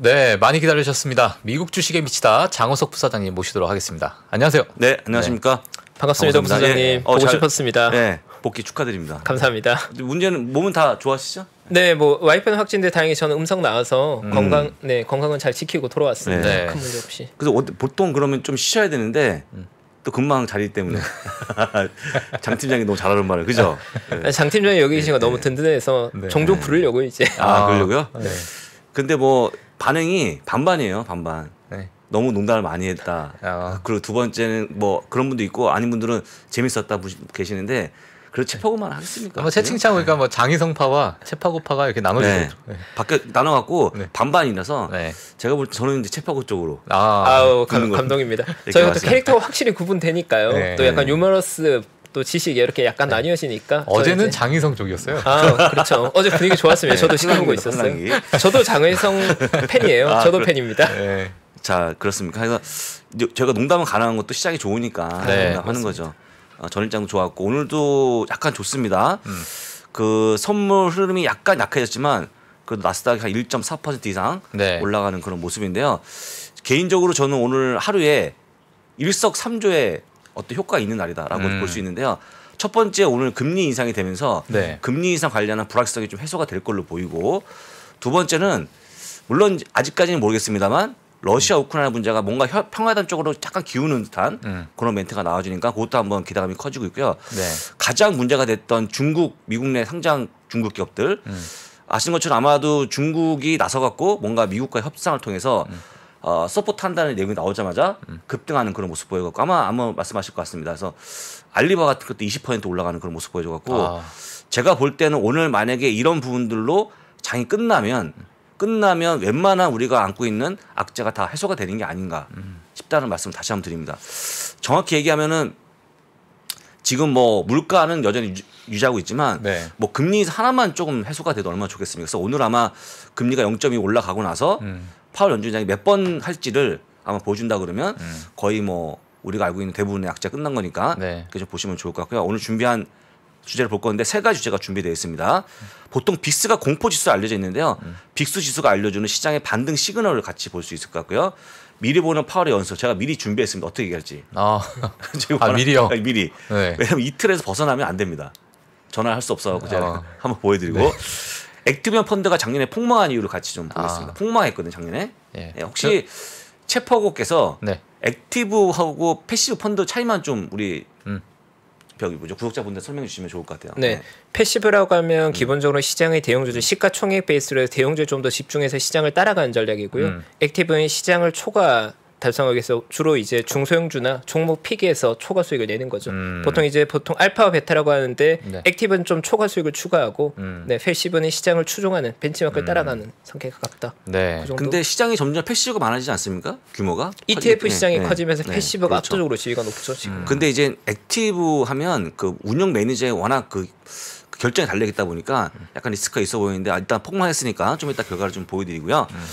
네, 많이 기다리셨습니다. 미국 주식에 미치다 장호석 부사장님 모시도록 하겠습니다. 안녕하세요. 네, 안녕하십니까. 네. 반갑습니다, 부사장님. 네. 보고 잘, 싶었습니다. 네, 복귀 축하드립니다. 감사합니다. 문제는 몸은 다 좋아하시죠? 네, 뭐 와이프는 확진돼 다행히 저는 음성 나와서 음. 건강, 네 건강은 잘 지키고 돌아왔습니다. 네. 큰 문제 없이. 그래서 어, 보통 그러면 좀 쉬어야 되는데 음. 또 금방 자리 때문에 네. 장 팀장이 너무 잘하는 말을 그죠? 네. 장 팀장이 여기 계신 거 네. 너무 든든해서 네. 종종 부르려고 이제. 아, 그러려고요? 네. 근데 뭐 반응이 반반이에요, 반반. 네. 너무 농담을 많이 했다. 어. 그리고 두 번째는 뭐 그런 분도 있고 아닌 분들은 재밌었다 계시는데 그래 네. 체파고만 하겠습니까? 뭐 채팅창 보니까 네. 뭐 장희성파와 체파고파가 이렇게 나눠져 네. 네. 바뀌 나눠갖고 네. 반반이라서 네. 제가 볼 때 저는 이제 체파고 쪽으로 아, 아우 감, 감동입니다. 저희가 또 캐릭터가 확실히 구분되니까요. 네. 또 약간 유머러스 또 지식 이렇게 이 약간 네. 나뉘어지니까 어제는 장희성 쪽이었어요. 아 그렇죠. 어제 분위기 좋았습니다 네, 저도 시켜보고 있었어요. 저도 장희성 팬이에요. 아, 저도 그렇... 팬입니다. 네. 자 그렇습니까? 그래서 제가 농담은 가능한 것도 시작이 좋으니까 네, 하는 거죠. 어, 전 일장도 좋았고 오늘도 약간 좋습니다. 음. 그 선물 흐름이 약간 약해졌지만 그래도 나스닥이 한 1.4% 이상 네. 올라가는 그런 모습인데요. 개인적으로 저는 오늘 하루에 일석 삼조의 어떤 효과가 있는 날이다라고 음. 볼수 있는데요. 첫 번째 오늘 금리 인상이 되면서 네. 금리 인상 관련한 불확실성이 좀 해소가 될 걸로 보이고 두 번째는 물론 아직까지는 모르겠습니다만 러시아 음. 우크라이나 문제가 뭔가 평화단 쪽으로 잠깐 기우는 듯한 음. 그런 멘트가 나와주니까 그것도 한번 기대감이 커지고 있고요. 네. 가장 문제가 됐던 중국 미국 내 상장 중국 기업들 음. 아시는 것처럼 아마도 중국이 나서 갖고 뭔가 미국과 협상을 통해서 음. 어, 서포트한다는 내용이 나오자마자 음. 급등하는 그런 모습 보여갖고 아마 아마 말씀하실 것 같습니다. 그래서 알리바 같은 것도 20% 올라가는 그런 모습 보여줘갖고 아. 제가 볼 때는 오늘 만약에 이런 부분들로 장이 끝나면 끝나면 웬만한 우리가 안고 있는 악재가 다 해소가 되는 게 아닌가 음. 싶다는 말씀을 다시 한번 드립니다. 정확히 얘기하면은 지금 뭐 물가는 여전히 유지하고 있지만 네. 뭐 금리 하나만 조금 해소가 돼도 얼마나 좋겠습니까? 그래서 오늘 아마 금리가 0.2 올라가고 나서 음. 파월 연주장이 몇 번 할지를 아마 보여준다 그러면 음. 거의 뭐 우리가 알고 있는 대부분의 악자 끝난 거니까 네. 그게 좀 보시면 좋을 것 같고요. 오늘 준비한 주제를 볼 건데 세 가지 주제가 준비되어 있습니다. 보통 빅스가 공포 지수 알려져 있는데요. 음. 빅스 지수가 알려주는 시장의 반등 시그널을 같이 볼 수 있을 것 같고요. 미리 보는 파월의 연습 제가 미리 준비했습니다. 어떻게 얘기할지. 아, 아 미리요? 아니, 미리. 네. 왜냐면 이틀에서 벗어나면 안 됩니다. 전화를 할 수 없어갖고 제가 아. 한번 보여드리고. 네. 액티브형 펀드가 작년에 폭망한 이유를 같이 좀 보겠습니다. 아. 폭망했거든 작년에. 예. 네, 혹시 그... 체퍼고께서 네. 액티브하고 패시브 펀드 차이만 좀 우리 음. 여기 뭐죠 구독자분들 설명해 주시면 좋을 것 같아요. 네, 네. 패시브라고 하면 음. 기본적으로 시장의 대형주주 시가총액 베이스로 해서 대형주에 좀 더 집중해서 시장을 따라가는 전략이고요. 음. 액티브는 시장을 초과 달성하기위해서 주로 이제 중소형주나 종목 피기에서 초과 수익을 내는 거죠. 음. 보통 이제 보통 알파와 베타라고 하는데 네. 액티브는 좀 초과 수익을 추가하고 음. 네, 패시브는 시장을 추종하는 벤치마크를 음. 따라가는 성격이같다 네. 그 근데 시장이 점점 패시브가 많아지지 않습니까? 규모가? ETF 커지... 시장이 네. 커지면서 네. 패시브가 그렇죠. 압도적으로 지위가 높죠, 지금. 근데 이제 액티브 하면 그 운영 매니저의 워낙 그 결정이 달려있다 보니까 약간 리스크가 있어 보이는데 아, 일단 폭망했으니까 좀 이따 결과를 좀 보여드리고요. 음.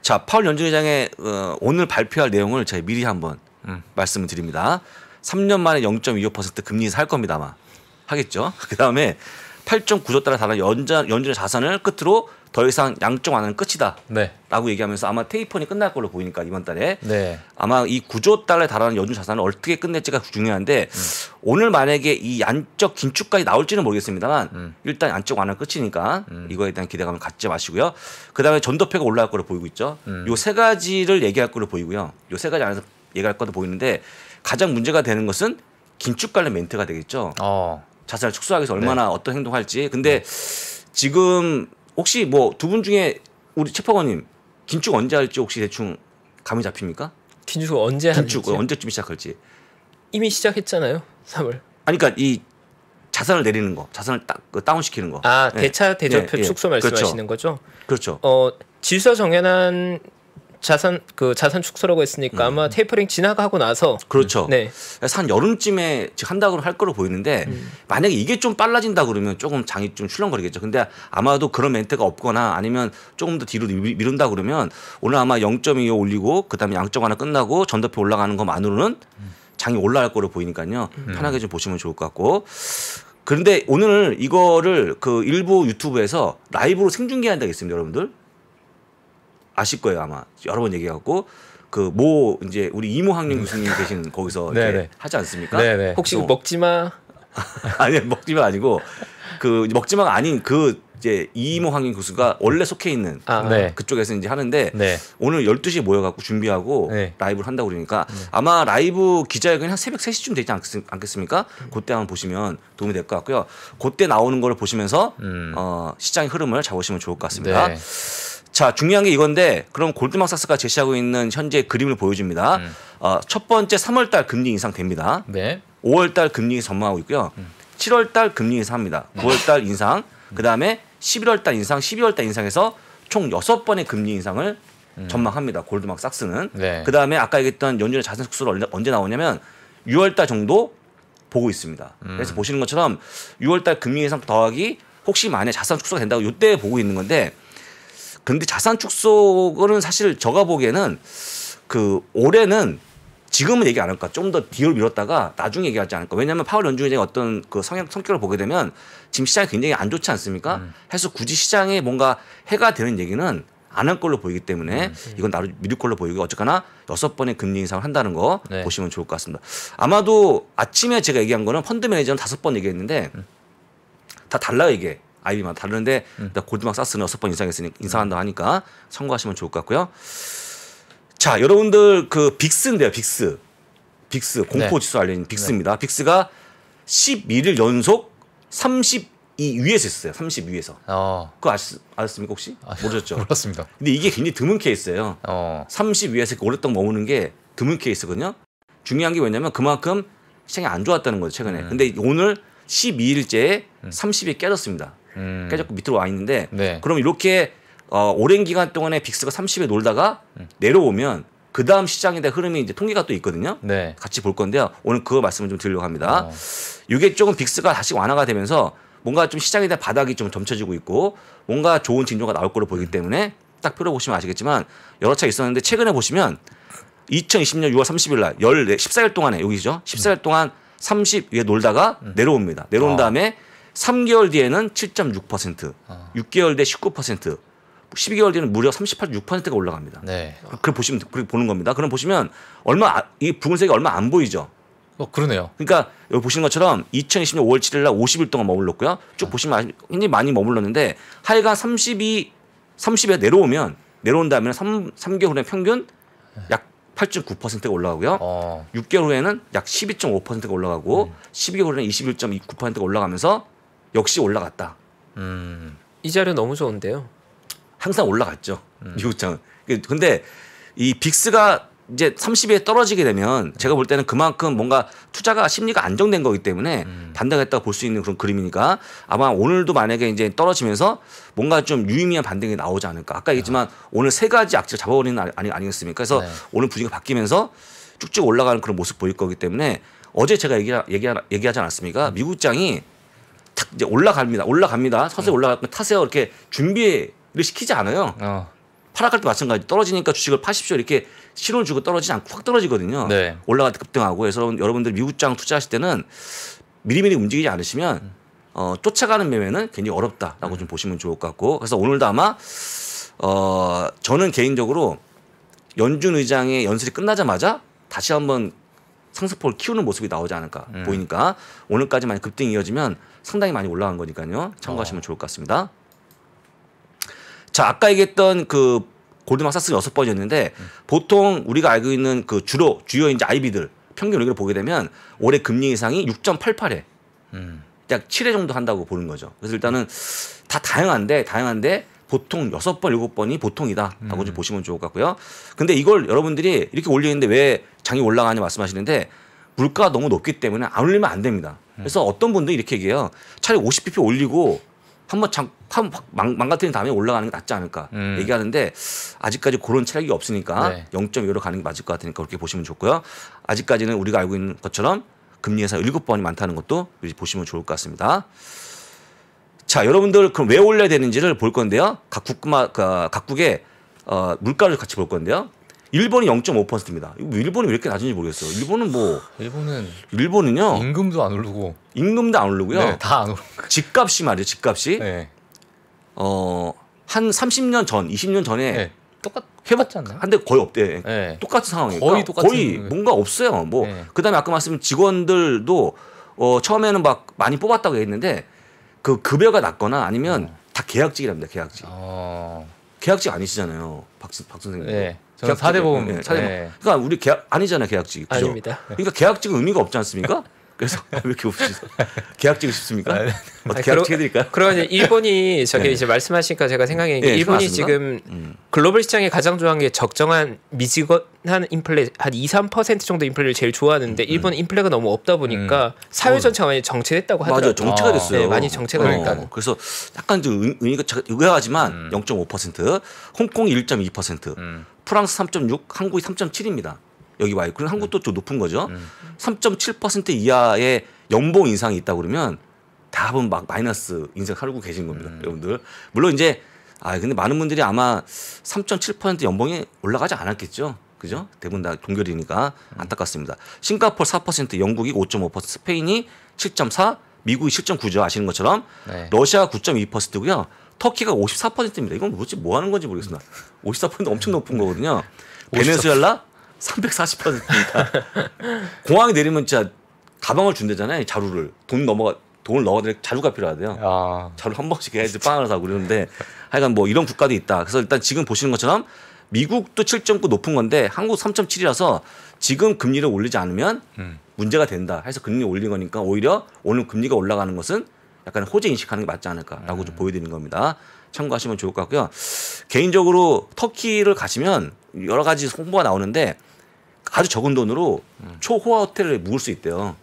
자, 파월 연준회장의 어, 오늘 발표할 내용을 제가 미리 한번 음. 말씀을 드립니다. 3년 만에 0.25% 금리 인할 겁니다 아마 하겠죠. 그 다음에 8.9조 달러 달한 연자, 연준의 자산을 끝으로 더 이상 양쪽 안은 끝이다. 라고 네. 얘기하면서 아마 테이퍼니 끝날 걸로 보이니까 이번 달에 네. 아마 이 9조 달러에 달하는 연준 자산을 어떻게 끝낼지가 중요한데 음. 오늘 만약에 이 양적 긴축까지 나올지는 모르겠습니다만 음. 일단 양적 안은 끝이니까 음. 이거에 대한 기대감을 갖지 마시고요. 그다음에 전도표가 올라갈 걸로 보이고 있죠. 음. 요세 가지를 얘기할 걸로 보이고요. 요 세 가지 안에서 얘기할 것도 보이는데 가장 문제가 되는 것은 긴축 관련 멘트가 되겠죠. 어. 자산을 축소하기 위해서 얼마나 네. 어떤 행동할지. 근데 네. 지금 혹시 뭐 두 분 중에 우리 체포관님 긴축 언제 할지 혹시 대충 감이 잡힙니까? 긴축 언제 할지? 긴축 언제쯤 시작할지. 이미 시작했잖아요. 3월. 아니 그러니까 이 자산을 내리는 거, 자산을 딱 그 다운시키는 거. 아, 예. 대차 대조표 예, 예, 축소 말씀하시는 그렇죠. 거죠? 그렇죠. 어, 질서 정연한 자산 그 자산 축소라고 했으니까 아마 음. 테이퍼링 지나가고 나서 그렇죠. 네. 한 여름쯤에 한다고 할 거로 보이는데 음. 만약에 이게 좀 빨라진다 그러면 조금 장이 좀 출렁거리겠죠. 근데 아마도 그런 멘트가 없거나 아니면 조금 더 뒤로 미룬다 그러면 오늘 아마 0.25 올리고 그다음에 양적 하나 끝나고 전도표 올라가는 것만으로는 장이 올라갈 거로 보이니까요. 음. 편하게 좀 보시면 좋을 것 같고 그런데 오늘 이거를 그 일부 유튜브에서 라이브로 생중계한 다이 있습니다, 여러분들. 아실 거예요 아마 여러 번 얘기하고 그모 이제 우리 이모 학년 음. 교수님 계신 거기서 이렇게 하지 않습니까? 네네. 혹시 어. 뭐- 먹지마 아니 먹지마 아니고 그 먹지마가 아닌 그 이제 이모 학년 교수가 원래 속해 있는 아, 아, 네. 그쪽에서 이제 하는데 네. 오늘 12시에 모여갖고 준비하고 네. 라이브를 한다고 그러니까 네. 아마 라이브 기자회견이 한 새벽 3시쯤 되지 않겠, 습니까 그때 한번 보시면 도움이 될 것 같고요. 그때 나오는 걸 보시면서 음. 어, 시장의 흐름을 잡으시면 좋을 것 같습니다. 네. 자, 중요한 게 이건데 그럼 골드만삭스가 제시하고 있는 현재 그림을 보여줍니다. 음. 어, 첫 번째 3월 달 금리 인상 됩니다. 네. 5월 달 금리 전망하고 있고요. 음. 7월 달 금리 인상합니다. 9월 음. 달 인상, 음. 그다음에 11월 달 인상, 12월 달 인상에서 총 6번의 금리 인상을 음. 전망합니다. 골드만삭스는. 네. 그다음에 아까 얘기했던 연준의 자산 숙수를 언제 나오냐면 6월 달 정도 보고 있습니다. 음. 그래서 보시는 것처럼 6월 달 금리 인상 더하기 혹시 만에 자산 축소가 된다고 이때 보고 있는 건데 근데 자산 축소는 사실 저가 보기에는 그 올해는 지금은 얘기 안 할까. 좀 더 뒤로 밀었다가 나중에 얘기하지 않을까. 왜냐하면 파월 연준 의 어떤 그 성향 성격을 보게 되면 지금 시장이 굉장히 안 좋지 않습니까? 음. 해서 굳이 시장에 뭔가 해가 되는 얘기는 안 할 걸로 보이기 때문에 음. 이건 나로 미룰 걸로 보이고 어쨌거나 여섯 번의 금리 인상을 한다는 거 네. 보시면 좋을 것 같습니다. 아마도 아침에 제가 얘기한 거는 펀드 매니저는 다섯 번 얘기했는데 음. 다 달라 이게. 아이비만 다른데 음. 골드막 사스는 여섯 번 인상했으니 인상한다 하니까 참고하시면 좋을 것 같고요. 자, 여러분들 그 빅스인데요, 빅스. 빅스 공포 네. 지수 네. 알려진 빅스입니다. 네. 빅스가 11일 연속 3 2 위에서 했어요. 3 2 위에서. 어. 그거 아셨, 아셨습니까 혹시? 아, 모르셨죠? 몰랐습니다. 근데 이게 굉장히 드문 케이스예요. 어. 30 위에서 오랫동안 머무는 게 드문 케이스거든요. 중요한 게뭐냐면 그만큼 시장이 안 좋았다는 거죠 최근에. 음. 근데 오늘 12일째 30이 음. 깨졌습니다. 음. 깨졌고 밑으로 와 있는데 네. 그럼 이렇게 어, 오랜 기간 동안에 빅스가 30에 놀다가 음. 내려오면 그 다음 시장에 대한 흐름이 이제 통계가 또 있거든요. 네. 같이 볼 건데요. 오늘 그 말씀을 좀 드리려고 합니다. 어. 이게 조금 빅스가 다시 완화가 되면서 뭔가 좀 시장에 대한 바닥이 좀 점쳐지고 있고 뭔가 좋은 징조가 나올 거로 보이기 때문에 딱 펴려 보시면 아시겠지만 여러 차 있었는데 최근에 보시면 2020년 6월 30일 날 14, 14일 동안에 여기죠. 14일 동안 30 위에 놀다가 음. 내려옵니다. 내려온 아. 다음에 3개월 뒤에는 7.6%, 어. 6개월 뒤에 19%, 12개월 뒤에는 무려 38.6%가 올라갑니다. 네. 그걸 보시면 그렇게 보는 겁니다. 그럼 보시면 얼마 이 붉은색이 얼마 안 보이죠. 어 그러네요. 그러니까 여기 보시는 것처럼 2020년 5월 7일 날 50일 동안 머물렀고요. 쭉 어. 보시면 굉장히 많이 머물렀는데 하이가 32 30에 내려오면 내려온 다음에는 3 3개월 후에 평균 약 8.9%가 올라가고요. 어. 6개월 후에는 약 12.5%가 올라가고 음. 12개월 후에는 21.9%가 올라가면서 역시 올라갔다. 음. 이 자료 너무 좋은데요. 항상 올라갔죠. 음. 미국 장은. 그, 근데 이 빅스가 이제 30에 떨어지게 되면 제가 볼 때는 그만큼 뭔가 투자가 심리가 안정된 거기 때문에 음. 반등했다고 볼 수 있는 그런 그림이니까 아마 오늘도 만약에 이제 떨어지면서 뭔가 좀 유의미한 반등이 나오지 않을까. 아까 얘기했지만 네. 오늘 세 가지 악재를 잡아버리는 아니, 아니겠습니까? 그래서 네. 오늘 분위기가 바뀌면서 쭉쭉 올라가는 그런 모습 보일 거기 때문에 어제 제가 얘기, 얘기, 얘기하지 않았습니까? 음. 미국장이 탁 이제 올라갑니다. 올라갑니다. 서서히 음. 올라가고 타세요. 이렇게 준비를 시키지 않아요. 어. 파락할 때 마찬가지 떨어지니까 주식을 파십시오 이렇게 신호를 주고 떨어지지 않고 확 떨어지거든요. 네. 올라갈 때 급등하고 해서 여러분들 미국장 투자하실 때는 미리미리 움직이지 않으시면 음. 어, 쫓아가는 매매는 굉장히 어렵다라고 음. 좀 보시면 좋을 것 같고 그래서 오늘도 아마 어, 저는 개인적으로 연준 의장의 연설이 끝나자마자 다시 한번 상승폭을 키우는 모습이 나오지 않을까 음. 보이니까 오늘까지 만약 급등이 이어지면 상당히 많이 올라간 거니까요. 참고하시면 어. 좋을 것 같습니다. 자, 아까 얘기했던 그 골드만삭스 여섯 번이었는데 음. 보통 우리가 알고 있는 그 주로 주요 이제 아이비들 평균 의견을 보게 되면 올해 금리 이상이 6.88에 음. 약 7회 정도 한다고 보는 거죠. 그래서 일단은 다 다양한데 다양한데 보통 여섯 번 일곱 번이 보통이다라고 음. 좀 보시면 좋을 것 같고요. 근데 이걸 여러분들이 이렇게 올리는데 왜 장이 올라가냐 말씀하시는데 물가 너무 높기 때문에 안 올리면 안 됩니다. 음. 그래서 어떤 분들이 이렇게 얘기해요. 차라리 50bp 올리고 한번 장, 한 망, 망가뜨린 다음에 올라가는 게 낫지 않을까 음. 얘기하는데 아직까지 그런 체력이 없으니까 네. 0 2로 가는 게 맞을 것 같으니까 그렇게 보시면 좋고요. 아직까지는 우리가 알고 있는 것처럼 금리 에서 일곱 번이 많다는 것도 보시면 좋을 것 같습니다. 자, 여러분들 그럼 왜 올려야 되는지를 볼 건데요. 각 국마, 그, 각국의 어, 물가를 같이 볼 건데요. 일본이 0.5%입니다. 뭐 일본이 왜 이렇게 낮은지 모르겠어요. 일본은 뭐 일본은 일본은요. 임금도 안 오르고 임금도 안 오르고요. 네, 다안 오르고 집값이 말이에요. 집값이 네. 어한 30년 전, 20년 전에 네. 똑같 해봤지 회요 한데 거의 없대. 네. 똑같은 상황이니까 거의, 그러니까 똑같은 거의 그 뭔가 없어요. 뭐 네. 그다음에 아까 말씀 직원들도 어 처음에는 막 많이 뽑았다고 했는데 그 급여가 낮거나 아니면 어. 다 계약직이랍니다. 계약직. 어. 계약직 아니시잖아요, 박, 박 선생님. 네. 계약 사대 보험. 네, 사대 네. 그러니까 우리 계약 아니잖아요, 계약직. 그죠? 아닙니다. 그러니까 계약직은 의미가 없지 않습니까? 그래서 왜 이렇게 웃으시죠? 계약직고 싶습니까? 아, 네. 뭐계약 해드릴까요? 그러면 일본이 저기 네. 이제 말씀하시니까 제가 생각이 네, 일본이 지금 음. 글로벌 시장에 가장 좋아하는 게 적정한 미지근한 인플레 한 2, 3% 정도 인플레를 제일 좋아하는데 음, 음. 일본 인플레가 너무 없다 보니까 음. 사회 전체가 많이 정체됐다고 하더라고요. 맞아 정체가 아, 됐어요. 네, 많이 정체가 어. 됐다. 그래서 약간 좀 의미가 의외하지만 0.5%, 음. 홍콩이 1.2%, 프랑스 3.6, 한국이 3.7입니다. 여기 와요. 그럼 한국도 네. 좀 높은 거죠. 음. 3.7% 이하의 연봉 인상이 있다 그러면 답은 막 마이너스 인생 살고 계신 겁니다, 음. 여러분들. 물론 이제 아 근데 많은 분들이 아마 3.7% 연봉이 올라가지 않았겠죠. 그죠? 대부분 다 동결이니까 음. 안타깝습니다. 싱가포르 4%, 영국이 5.5%, 스페인이 7.4, 미국이 7.9죠. 아시는 것처럼 네. 러시아 9.2%고요. 터키가 54%입니다. 이건 뭐지? 뭐 하는 건지 모르겠습니다. 54% 엄청 높은 거거든요. 베네수엘라 3 4 0니다 공항에 내리면 진짜 가방을 준대잖아요. 자루를. 돈 넘어가 돈을 넣어야 될 자루가 필요하대요. 아. 자루 한 번씩 해야지 빵을 사고 그러는데 하여간 뭐 이런 국가도 있다. 그래서 일단 지금 보시는 것처럼 미국도 7.9 높은 건데 한국 3.7이라서 지금 금리를 올리지 않으면 음. 문제가 된다. 해서 금리 올린 거니까 오히려 오늘 금리가 올라가는 것은 약간 호재 인식하는 게 맞지 않을까라고 음. 좀 보여드리는 겁니다. 참고하시면 좋을 것 같고요. 개인적으로 터키를 가시면 여러 가지 홍보가 나오는데 아주 적은 돈으로 음. 초호화 호텔을 묵을 수 있대요.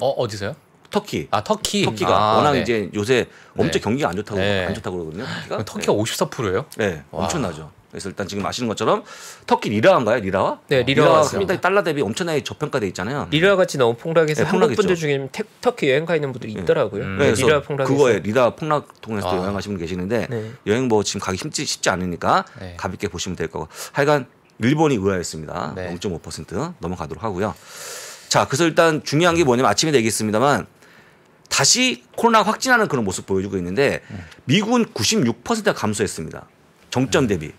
어 어디서요? 터키. 아 터키. 터키가 아, 워낙 네. 이제 요새 엄청 네. 경기가 안 좋다고 네. 안 좋다고 그러거든요. 터키가, 터키가 54%예요? 네, 와. 엄청나죠. 그래서 일단 지금 아시는 것처럼 터키 리라인가요? 리라와? 네, 리라와. 리라가 달러 대비 엄청나게 저평가돼 있잖아요. 리라 같이 너무 폭락해서 네, 한국 분들 중에 테, 터키 여행 가 있는 분들이 네. 있더라고요. 음. 네, 리라 폭락 그거에 리라 폭락 통해서 아. 여행하시는 분 계시는데 네. 여행 뭐 지금 가기 쉽지, 쉽지 않으니까 네. 가볍게 보시면 될 거고 하여간 일본이 의아했습니다. 네. 0.5% 넘어가도록 하고요. 자, 그래서 일단 중요한 게 뭐냐면 아침에 되겠습니다만 다시 코로나 확진하는 그런 모습 보여주고 있는데 미군96%가 감소했습니다. 정점 음. 대비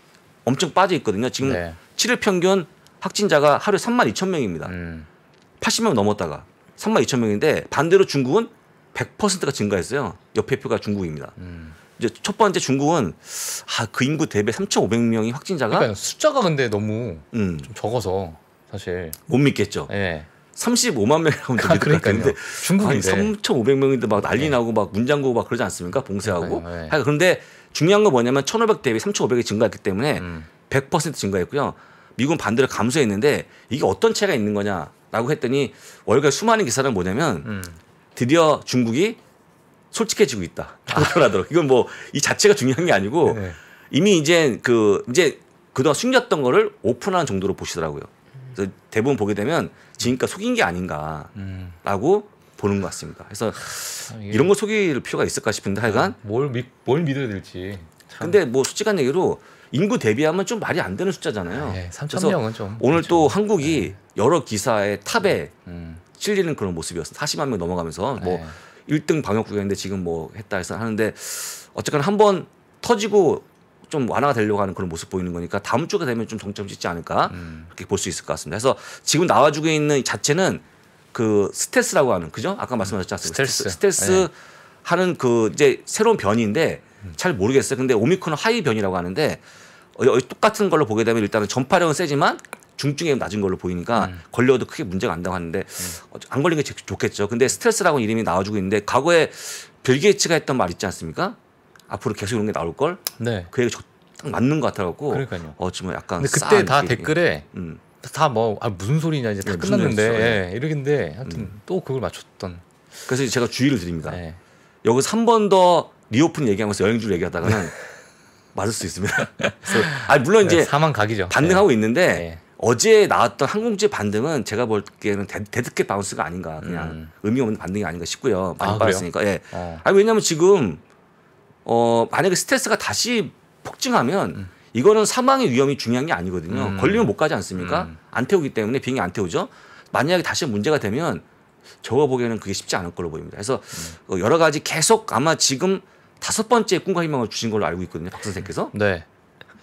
엄청 빠져 있거든요. 지금 네. 7일 평균 확진자가 하루에 3만 2천 명입니다. 음. 80명 넘었다가 3만 2천 명인데 반대로 중국은 100%가 증가했어요. 옆에 표가 중국입니다. 음. 이제 첫 번째 중국은 아, 그 인구 대비 3,500명이 확진자가 그러니까 숫자가 근데 너무 음. 좀 적어서 사실 못 믿겠죠. 네. 예. 35만 명이라고 아, 그러니까요. 중국인데 3,500명인데 막 난리 네. 나고 막 문장고 막 그러지 않습니까? 봉쇄하고. 네. 하여간 그런데 중요한 건 뭐냐면 1,500 대비 3,500이 증가했기 때문에 음. 100% 증가했고요. 미국은 반대로 감소했는데 이게 어떤 차이가 있는 거냐라고 했더니 월간 수많은 기사를 뭐냐면 음. 드디어 중국이 솔직해지고 있다. 그러더라도 이건 뭐 이 자체가 중요한 게 아니고 네. 이미 이제 그 이제 그동안 숨겼던 거를 오픈하는 정도로 보시더라고요. 그래서 대부분 보게 되면 지금까지 속인 게 아닌가라고 음. 보는 것 같습니다. 그래서 아, 이런 걸 속일 필요가 있을까 싶은데 하여간 아, 뭘, 믿, 뭘 믿어야 될지. 참. 근데 뭐 솔직한 얘기로 인구 대비하면 좀 말이 안 되는 숫자잖아요. 아, 네. 3천 명은 좀 오늘 그렇죠. 또 한국이 네. 여러 기사의 탑에 음. 실리는 그런 모습이었어요. 40만 명 넘어가면서 뭐 네. 1등 방역 구역인데 지금 뭐 했다 해서 하는데 어쨌거나 한 번 터지고 좀 완화가 되려고 하는 그런 모습 보이는 거니까 다음 주가 되면 좀 정점 짓지 않을까 음. 그렇게 볼 수 있을 것 같습니다. 그래서 지금 나와주고 있는 자체는 그 스텔스라고 하는 그죠? 아까 말씀하셨지 않습니까? 스텔스, 스텔스 네. 하는 그 이제 새로운 변이인데 음. 잘 모르겠어요. 근데 오미크론 하이 변이라고 하는데 어, 똑같은 걸로 보게 되면 일단은 전파력은 세지만 중증에 낮은 걸로 보이니까 음. 걸려도 크게 문제가 음. 어, 안 당하는데 음. 안 걸린 게 좋겠죠. 근데 스트레스라고 이름이 나와주고 있는데 과거에 빌 게이츠가 했던 말 있지 않습니까? 앞으로 계속 이런 게 나올 걸. 네. 그 얘기 딱 맞는 것 같아갖고. 그러니까요. 어 지금 약간. 근데 그때 다느낌 댓글에 음. 다뭐 아, 무슨 소리냐 이제 다 네, 끝났는데 예, 이러긴데 하여튼 음. 또 그걸 맞췄던. 그래서 제가 주의를 드립니다. 네. 여기서 한 번 더 리오픈 얘기하면서 여행지를 얘기하다가는 맞을 수 있습니다. 그래서, 아 물론 이제 네, 사망 각이죠. 반등하고 네. 있는데 네. 어제 나왔던 항공지 반등은 제가 볼 때는 데드게 바운스가 아닌가 그냥 음. 의미 없는 반등이 아닌가 싶고요. 많이 아, 빠졌으니까. 예. 어. 아니 왜냐면 지금 어 만약에 스트레스가 다시 폭증하면 음. 이거는 사망의 위험이 중요한 게 아니거든요. 음. 걸리면 못 가지 않습니까? 음. 안 태우기 때문에 비행기안 태우죠. 만약에 다시 문제가 되면 저가 보기에는 그게 쉽지 않을 걸로 보입니다. 그래서 음. 어, 여러 가지 계속 아마 지금 다섯 번째 꿈과 희망을 주신 걸로 알고 있거든요. 박 선생께서. 네.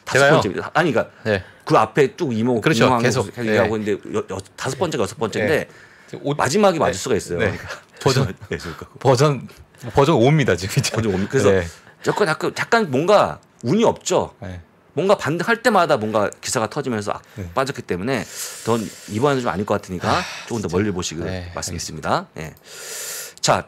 다섯 번째입니다. 아, 아니 그러니까 네. 그 앞에 쭉 이모 그렇죠. 이모 계속 얘기하고 네. 데 다섯 번째 가 여섯 번째인데 네. 마지막에 맞을 네. 수가 있어요. 네. 그러니까. 네, 버전 버전 버전 5입니다 지금 버전 5 그래서 약간 약간 약간 뭔가 운이 없죠. 뭔가 반등할 때마다 뭔가 기사가 터지면서 빠졌기 때문에 더 이번에는 좀 아닐 것 같으니까 아, 조금 더 멀리 보시길 말씀드립니다. 예. 자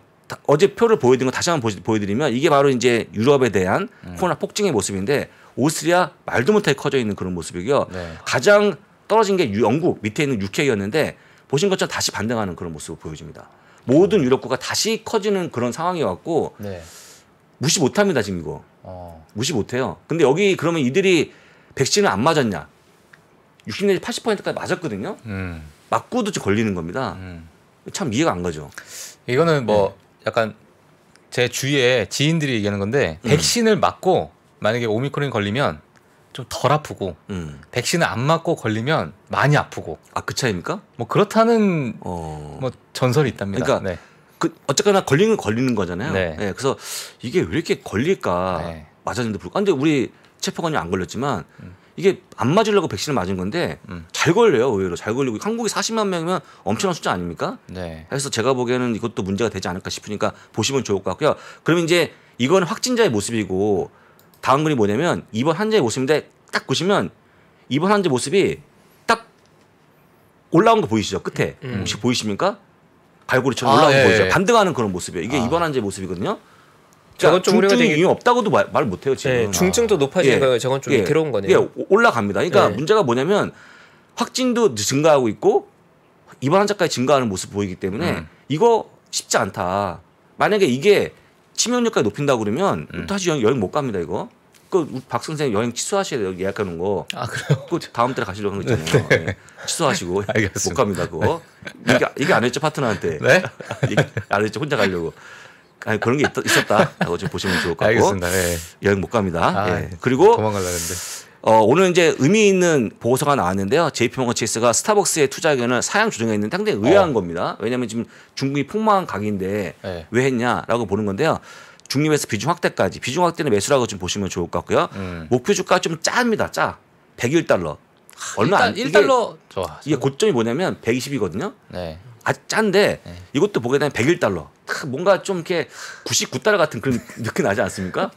어제 표를 보여드린 거 다시 한번 보여드리면 이게 바로 이제 유럽에 대한 음. 코로나 폭증의 모습인데 오스트리아 말도 못하게 커져 있는 그런 모습이고요. 네. 가장 떨어진 게 영국 밑에 있는 UK였는데 보신 것처럼 다시 반등하는 그런 모습을 보여줍니다. 모든 유럽국가 다시 커지는 그런 상황이 왔고 네. 무시 못합니다 지금 이거 어. 무시 못해요. 근데 여기 그러면 이들이 백신을 안 맞았냐? 60 내지 80%까지 맞았거든요. 음. 맞고도 걸리는 겁니다. 음. 참 이해가 안 가죠. 이거는 뭐 네. 약간 제 주위에 지인들이 얘기하는 건데 음. 백신을 맞고 만약에 오미크론이 걸리면 좀 덜 아프고 음. 백신을 안 맞고 걸리면 많이 아프고 아 그 차이입니까? 뭐 그렇다는 어... 뭐 전설이 있답니다. 그러니까 네. 그 어쨌거나 걸리는 걸리는 거잖아요. 네. 네. 그래서 이게 왜 이렇게 걸릴까 네. 맞았는데 불구하 아, 근데 우리 체포관이 안 걸렸지만 음. 이게 안 맞으려고 백신을 맞은 건데 음. 잘 걸려요 의외로 잘 걸리고 한국이 40만 명이면 엄청난 숫자 아닙니까? 네. 그래서 제가 보기에는 이것도 문제가 되지 않을까 싶으니까 보시면 좋을 것 같고요. 그러면 이제 이건 확진자의 모습이고 다음 글이 뭐냐면 이번 한재의 모습인데 딱 보시면 이번 한재 모습이 딱 올라온 거 보이시죠? 끝에 음. 음. 혹시 보이십니까? 갈고리처럼 아, 올라온 예. 거 보이죠? 예. 반등하는 그런 모습이에요. 이게 아. 이번 한재 모습이거든요. 저건 그러니까 좀 중증이 되게... 없다고도 말, 말 못해요 지금. 예, 중증도 높아지는 예. 거예요. 예, 저건 좀 예, 들어온 거네요. 예, 올라갑니다. 그러니까 예. 문제가 뭐냐면 확진도 증가하고 있고 입원 환자까지 증가하는 모습 보이기 때문에 음. 이거 쉽지 않다. 만약에 이게 치명력까지 높인다고 그러면 음. 다시 여행, 못 갑니다 이거. 그박 선생 님 여행 취소하셔야 돼요 예약하는 거. 아 그래요? 그 다음 달에 가시려고 하는 거 있잖아요. 네. 예. 취소하시고 알겠습니다. 못 갑니다 그거. 네. 이게, 이게 안 했죠 파트너한테. 네? 이게 안 했죠 혼자 가려고. 아니 그런 게 있, 었다라고 좀 보시면 좋을 것 같고. 알겠습니다. 네. 여행 못 갑니다. 아, 예. 그리고 도망가려는데. 어, 오늘 이제 의미 있는 보고서가 나왔는데요. JP모건체이스가 스타벅스의 투자 의견을 사양 조정했는데 상당히 의아한 어. 겁니다. 왜냐하면 지금 중국이 폭망한 각인데 네. 왜 했냐라고 보는 건데요. 중립에서 비중 확대까지 비중 확대는 매수라고 좀 보시면 좋을 것 같고요. 음. 목표 주가 좀 짭니다. 짜 101달러. 얼마 안 1달러 좋아. 이게 고점이 뭐냐면 120이거든요. 네. 아 짠데 네. 이것도 보게 되면 101달러. 뭔가 좀 이렇게 99달러 같은 그런 느낌 나지 않습니까?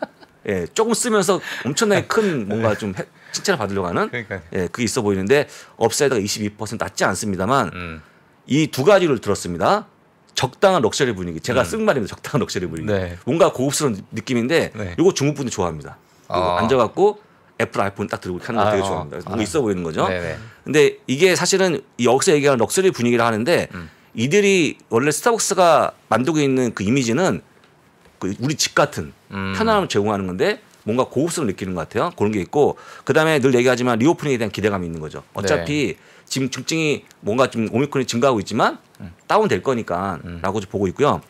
예, 조금 쓰면서 엄청나게 큰 뭔가 좀 해, 칭찬을 받으려고 하는 그러니까요. 예, 그게 있어 보이는데 업사이드가 22% 낮지 않습니다만 음. 이두 가지를 들었습니다. 적당한 럭셔리 분위기. 제가 음. 쓴 말입니다. 적당한 럭셔리 분위기. 네. 뭔가 고급스러운 느낌인데 네. 이거 중국 분들 좋아합니다. 아. 앉아갖고 애플 아이폰 딱 들고 하는 거 되게 아, 아. 좋아합니다. 뭔가 아. 있어 보이는 거죠. 네네. 네. 근데 이게 사실은 여기서 얘기하는 럭셔리 분위기를 하는데 음. 이들이 원래 스타벅스가 만들고 있는 그 이미지는 우리 집 같은 편안함을 제공하는 건데 뭔가 고급스러움 느끼는 것 같아요. 그런 게 있고 그다음에 늘 얘기하지만 리오프닝에 대한 기대감이 있는 거죠. 어차피 네. 지금 증증이 뭔가 좀 오미크론이 증가하고 있지만 다운될 거니까라고 음. 보고 있고요.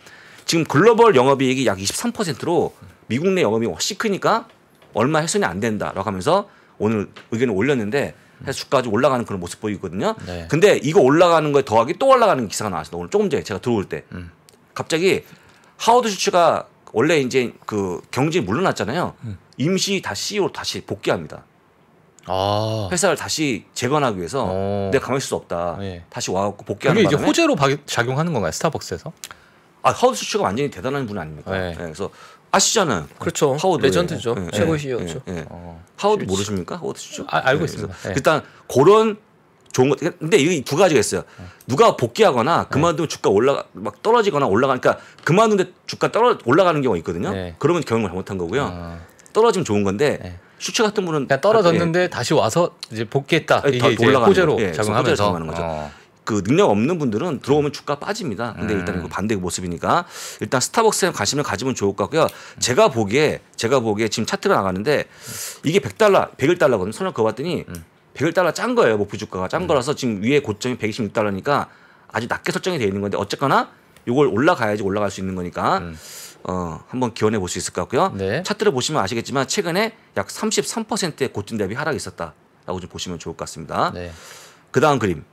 지금 글로벌 영업이익이 약 23%로 미국 내 영업이 훨씬 크니까 얼마 해손이안 된다라고 하면서 오늘 의견을 올렸는데 해수까지 올라가는 그런 모습 보이거든요. 네. 근데 이거 올라가는 거에 더하기 또 올라가는 기사가 나왔어요. 오늘 조금 전에 제가 들어올 때 음. 갑자기 하워드 슈츠가 원래 이제 그 경진이 물러났잖아요. 임시 다시 CEO로 다시 복귀합니다. 아. 회사를 다시 재건하기 위해서 어. 내가 가만히 있을 수 없다. 네. 다시 와갖고 복귀하는 이게 이제 바람에 호재로 작용하는 건가요? 스타벅스에서? 아하우드 슈츠가 완전히 대단한 분 아닙니까? 예. 네, 그래서 아시잖아요. 그렇죠. 예, 어. 하우드 레전드죠. 최고 CEO죠. 하우드 모르십니까? 하워드 슈 아, 알고 있습니다. 일단 그런 좋은 것 근데 이 두 가지가 있어요. 누가 복귀하거나 네. 그만두면 주가 올라가 막 떨어지거나 올라가니까 그러니까 그만두는데 주가 떨어 올라가는 경우가 있거든요. 네. 그러면 경영을 잘못한 거고요. 아. 떨어지면 좋은 건데 네. 수치 같은 분은 그러니까 떨어졌는데 예. 다시 와서 이제 복귀했다. 아니, 이게 이제 호재로 예, 작용하면서 작용하는 거죠. 어. 그 능력 없는 분들은 들어오면 주가 빠집니다. 근데 음. 일단 이거 그 반대 모습이니까 일단 스타벅스에 관심을 가지면 좋을 것 같고요. 제가 보기에 제가 보기에 지금 차트가 나가는데 이게 100달러, 101달러거든요. 손을 그어 봤더니 음. 100달러 짠 거예요. 목표 뭐 주가가 짠 음. 거라서 지금 위에 고점이 126달러니까 아주 낮게 설정이 되어 있는 건데 어쨌거나 이걸 올라가야지 올라갈 수 있는 거니까 음. 어, 한번 기원해 볼 수 있을 것 같고요. 네. 차트를 보시면 아시겠지만 최근에 약 33%의 고점 대비 하락이 있었다라고 좀 보시면 좋을 것 같습니다. 네. 그다음 그림.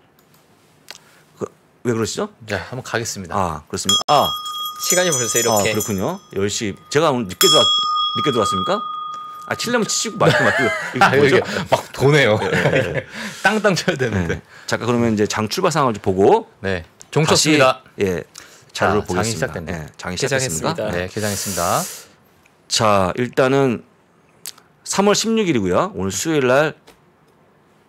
그, 왜 그러시죠? 네, 한번 가겠습니다. 아, 그렇습니다. 아. 시간이 벌써 이렇게. 아, 그렇군요. 10시. 제가 오늘 늦게 들어왔 늦게 들어왔습니까? 아, 칠려면 치시고 말고 말고. 이게 막 도네요. 예, 예, 예. 땅땅 쳐야 되는데. 네. 잠깐 그러면 이제 장 출발 상황을 보고 네. 종쳤습니다. 예. 자료를 자, 보겠습니다. 장이 시작됐네. 네, 장이 시작했습니다. 네, 개장했습니다. 자, 일단은 3월 16일이고요. 오늘 수요일 날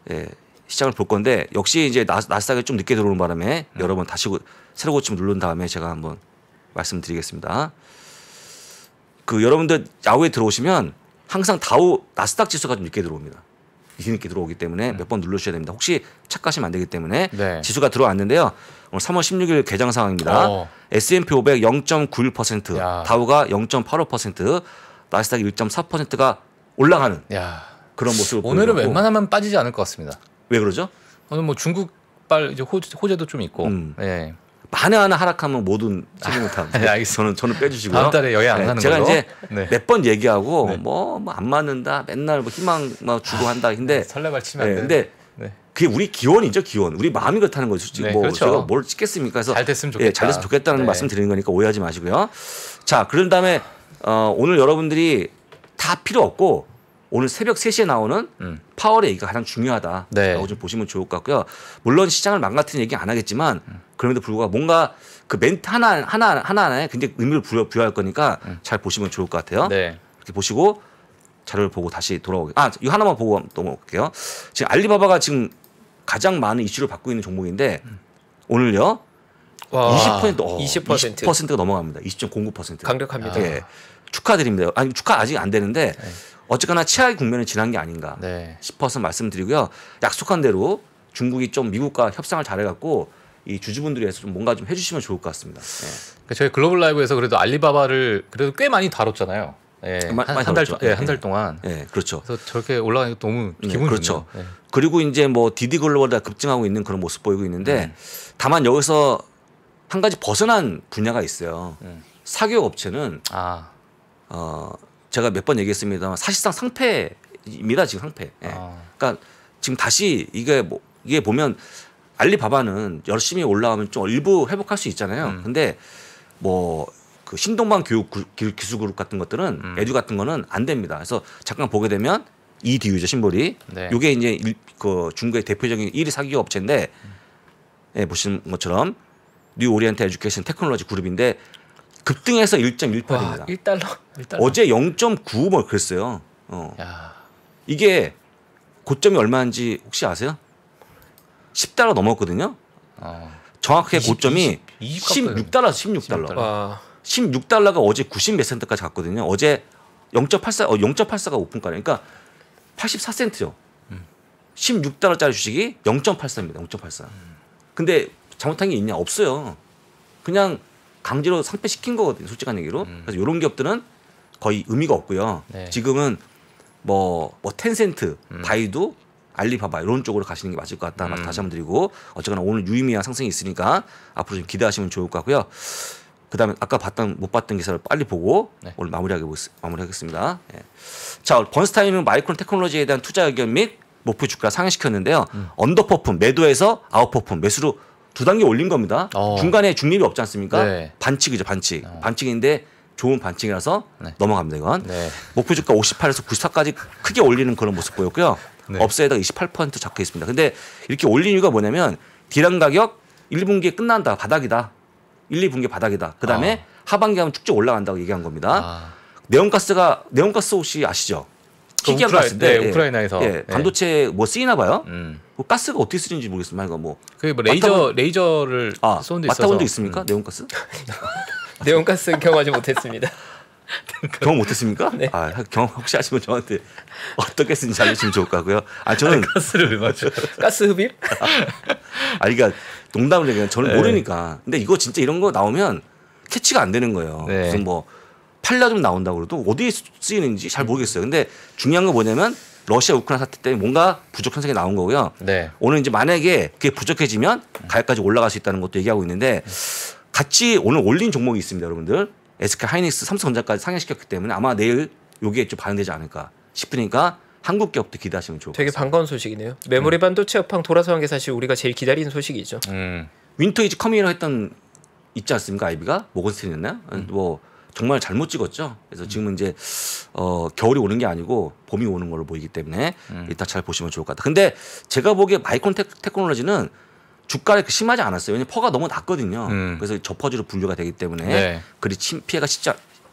예, 시작을볼 건데 역시 이제 나스닥이 좀 늦게 들어오는 바람에 음. 여러 분 다시 새로 고침 누른 다음에 제가 한번 말씀드리겠습니다. 그 여러분들 야외에 들어오시면 항상 다우 나스닥 지수가 좀 늦게 들어옵니다. 늦게 들어오기 때문에 음. 몇번 눌러주셔야 됩니다. 혹시 착각하시면 안 되기 때문에 네. 지수가 들어왔는데요. 오늘 3월 16일 개장 상황입니다. 어. S&P 500 0.91%, 야. 다우가 0.85%, 나스닥 1.4%가 올라가는 야. 그런 모습을 오늘은 웬만하면 빠지지 않을 것 같습니다. 왜 그러죠? 오늘 뭐 중국발 이제 호재, 도좀 있고. 음. 예. 만에 하나 하락하면 모든 책임을 다. 아, 네, 알겠습니다. 저는 저는 빼주시고요. 다음 달에 여행 안 가는 네, 제가 걸로. 제가 이제 네. 몇번 얘기하고 네. 뭐안 뭐 맞는다, 맨날 뭐 희망 막 뭐 주고 아, 한다. 근데 네, 설레발 치면 안 돼. 근데 그게 우리 기원이죠, 기원. 우리 마음이 그렇다는 거죠. 지금 네, 뭐 그렇죠. 제가 뭘 찍겠습니까? 그래서 잘 됐으면 예, 좋겠다. 예, 잘 됐으면 좋겠다는 말씀 드리는 거니까 오해하지 마시고요. 자, 그런 다음에 어, 오늘 여러분들이 다 필요 없고 오늘 새벽 3시에 나오는 음. 파월의 얘기가 가장 중요하다라고 네. 좀 보시면 좋을 것 같고요. 물론 시장을 망가뜨리는 얘기 안 하겠지만 음. 그럼에도 불구하고 뭔가 그 멘트 하나 하나 하나에 굉장히 의미를 부여, 부여할 거니까 음. 잘 보시면 좋을 것 같아요. 네. 이렇게 보시고 자료를 보고 다시 돌아오게. 아, 이 하나만 보고 넘어올게요. 지금 알리바바가 지금 가장 많은 이슈를 받고 있는 종목인데 음. 오늘요. 와, 20% 어, 20%. 20%가 넘어갑니다. 20.09%. 강력합니다. 예. 축하드립니다. 아니 축하 아직 안 되는데 네. 어쨌거나 최악의 국면을 지난 게 아닌가 네. 싶어서 말씀드리고요. 약속한 대로 중국이 좀 미국과 협상을 잘해갖고 이 주주분들이 해서 좀 뭔가 좀 해주시면 좋을 것 같습니다. 네. 그러니까 저희 글로벌 라이브에서 그래도 알리바바를 그래도 꽤 많이 다뤘잖아요. 예, 한달 예, 네, 한달 네. 동안. 예, 그렇죠. 그래서 저렇게 올라가니까 너무 기분 예, 그렇죠. 예. 그리고 이제 뭐 디디 글로벌다 급증하고 있는 그런 모습 보이고 있는데 음. 다만 여기서 한 가지 벗어난 분야가 있어요. 음. 사교육 업체는 아. 어, 제가 몇 번 얘기했습니다만 사실상 상패입니다 지금 상패. 예. 아. 그러니까 지금 다시 이게 뭐 이게 보면 알리바바는 열심히 올라가면 좀 일부 회복할 수 있잖아요. 음. 근데 뭐 그 신동방 교육 기술 그룹 같은 것들은 음. 에듀 같은 거는 안 됩니다. 그래서 잠깐 보게 되면 이디유죠 심벌이 네. 요게 이제 일, 그 중국의 대표적인 1위 사기업 업체인데 음. 예, 보시는 것처럼 뉴오리엔테 에듀케이션 테크놀로지 그룹인데 급등해서 1.18입니다. 1달러? 어제 0.9뭐 그랬어요. 어. 야. 이게 고점이 얼마인지 혹시 아세요? 10달러 넘었거든요. 어. 정확하게 20, 고점이 20, 20 16달러 16달러. 16달러. 아. 16달러가 어제 90 몇 센트까지 갔거든요. 어제 0.84 어, 0.84가 오픈가래. 그러니까 84센트요. 음. 16달러짜리 주식이 0.84입니다. 0.84. 음. 근데 잘못한 게 있냐? 없어요. 그냥 강제로 상폐시킨 거거든요. 솔직한 얘기로. 음. 그래서 이런 기업들은 거의 의미가 없고요. 네. 지금은 뭐, 뭐 텐센트, 음. 바이두, 알리바바 이런 쪽으로 가시는 게 맞을 것 같다. 음. 다시 한번 드리고 어쨌거나 오늘 유의미한 상승이 있으니까 앞으로 좀 기대하시면 좋을 것 같고요. 그다음에 아까 봤던 못 봤던 기사를 빨리 보고 네. 오늘 마무리하게 마무리하겠습니다. 예. 자, 번스타인은 마이크론 테크놀로지에 대한 투자 의견 및 목표 주가 상향시켰는데요. 음. 언더퍼품 매도에서 아웃퍼품 매수로 두 단계 올린 겁니다. 어. 중간에 중립이 없지 않습니까? 네. 반칙이죠, 반칙. 어. 반칙인데 좋은 반칙이라서 네. 넘어갑니다, 이건. 네. 목표 주가 58에서 94까지 크게 올리는 그런 모습 보였고요. 네. 업사에다가 28%잡혀 있습니다. 근데 이렇게 올린 이유가 뭐냐면 디랑 가격 1분기에 끝난다, 바닥이다. 1, 2분기 바닥이다. 그 다음에 어. 아. 하반기 하면 쭉쭉 올라간다고 얘기한 겁니다. 아. 네온가스가, 네온가스 혹시 아시죠? 그 기한우크스인데 네, 예. 우크라이나에서 예. 예. 네. 반도체 뭐 쓰이나 봐요. 음. 그 가스가 어떻게 쓰는지 모르겠습니다. 이거 뭐 그게 뭐 레이저 맡아본, 레이저를 아, 쏜데 있어서 맡아본 적 있습니까? 음. 네온가스? 네온가스 경험하지 못했습니다. 경험 못했습니까? 네. 아, 경험 혹시 하시면 저한테 어떻게 쓰는지 알려주시면 좋을 것 같고요. 아, 저는 가스를 왜 맞죠? 가스 흡입? 아, 그러니까 농담을 얘기하면 저는 네. 모르니까. 근데 이거 진짜 이런 거 나오면 캐치가 안 되는 거예요. 네. 무슨 뭐 팔라좀 나온다고 그래도 어디에 쓰이는지 잘 모르겠어요. 근데 중요한 건 뭐냐면 러시아 우크라이나 사태 때문에 뭔가 부족 현상이 나온 거고요. 네. 오늘 이제 만약에 그게 부족해지면 가격까지 올라갈 수 있다는 것도 얘기하고 있는데 같이 오늘 올린 종목이 있습니다, 여러분들. SK 하이닉스 삼성전자까지 상향시켰기 때문에 아마 내일 여기에 좀 반영되지 않을까 싶으니까 한국 기업도 기대하시면 좋을 것 같습니다. 반가운 소식이네요. 메모리 음. 반도체 업황 돌아서는 게 사실 우리가 제일 기다리는 소식이죠. 음. 윈터 이즈 커밍이라고 했던 있지 않습니까? 아이비가 모건스탠이었나요? 음. 뭐 정말 잘못 찍었죠. 그래서 지금 이제 어, 겨울이 오는 게 아니고 봄이 오는 걸로 보이기 때문에 음. 일단 잘 보시면 좋을 것같다 근데 제가 보기에 마이콘 테, 크놀로지는 주가에 심하지 않았어요. 왜냐면 퍼가 너무 낮거든요. 음. 그래서 저퍼지로 분류가 되기 때문에 네. 그리 침 피해가 쉽지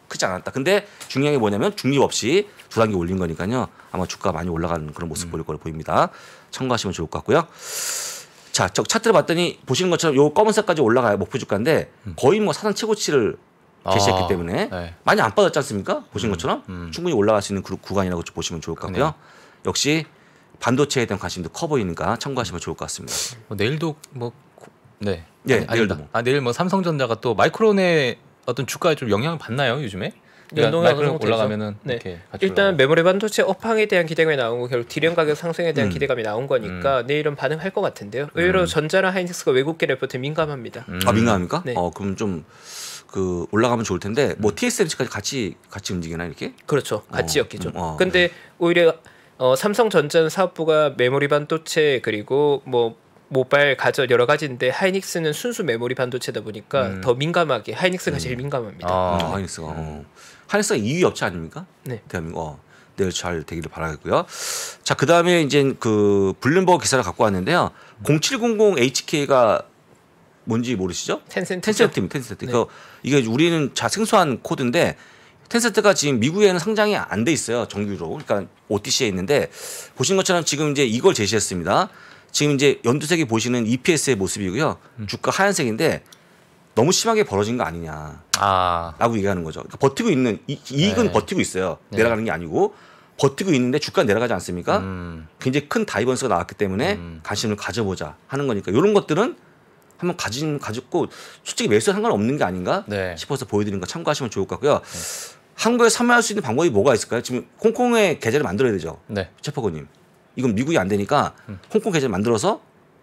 크지 않았다. 근데 중요한 게 뭐냐면 중립 없이 두 단계 올린 거니까요. 아마 주가 많이 올라가는 그런 모습 음. 보일 거로 보입니다. 참고하시면 좋을 것 같고요. 자, 저 차트를 봤더니 보시는 것처럼 요 검은색까지 올라가요 목표 주가인데 음. 거의 뭐 사상 최고치를 개시했기 아, 때문에 네. 많이 안 빠졌지 않습니까? 보신 음, 것처럼 음. 충분히 올라갈 수 있는 그룹 구간이라고 보시면 좋을 것 같고요. 네. 역시 반도체에 대한 관심도 커 보이니까 참고하시면 좋을 것 같습니다. 뭐 내일도 뭐 네. 네, 아니, 내일도. 뭐. 아, 내일 뭐 삼성전자가 또 마이크론의 어떤 주가에 좀 영향을 받나요, 요즘에? 연동하고 네, 그러니까 이 올라가면은 네. 일단 메모리 반도체 업황에 대한 기대감이 나오고 결국 디램 가격 상승에 대한 음. 기대감이 나온 거니까 음. 내일은 반응할 것 같은데요. 의외로 음. 전자랑 하이닉스가 외국계 래퍼트 민감합니다. 음. 아 민감합니까? 네. 어 그럼 좀그 올라가면 좋을 텐데 뭐 음. TSMC까지 같이 같이 움직이나 이렇게? 그렇죠. 어. 같이 엮이죠. 음, 어, 근데 네. 오히려 어, 삼성전자 사업부가 메모리 반도체 그리고 뭐 모바일 가전 여러 가지인데 하이닉스는 순수 메모리 반도체다 보니까 음. 더 민감하게 하이닉스가 음. 제일 민감합니다. 아, 음. 하이닉스가 어. 하이닉스가 2위 업체 아닙니까? 네. 대한민국. 어. 네, 잘 되기를 바라겠고요. 자, 그다음에 이제 그 블룸버그 기사를 갖고 왔는데요. 0700HK가 뭔지 모르시죠? 텐센트. 텐센트입니 텐센트. 네. 그 이게 우리는 자 생소한 코드인데 텐센트가 지금 미국에는 상장이 안 돼 있어요. 정규로. 그러니까 OTC에 있는데 보신 것처럼 지금 이제 이걸 제시했습니다. 지금 이제 연두색이 보시는 EPS의 모습이고요. 음. 주가 하얀색인데 너무 심하게 벌어진 거 아니냐라고 아. 얘기하는 거죠. 그러니까 버티고 있는 이, 익은 네. 버티고 있어요. 네. 내려가는 게 아니고 버티고 있는데 주가 내려가지 않습니까? 음. 굉장히 큰 다이버스가 나왔기 때문에 음. 관심을 가져보자 하는 거니까 이런 것들은 한번 가진 가졌고 솔직히 매수에 상관없는 게 아닌가 네. 싶어서 보여드린 거 참고하시면 좋을 것 같고요. 네. 한국에 참여할 수 있는 방법이 뭐가 있을까요? 지금 홍콩에 계좌를 만들어야 되죠. 네. 체퍼고님. 이건 미국이 안 되니까 음. 홍콩 계좌를 만들어서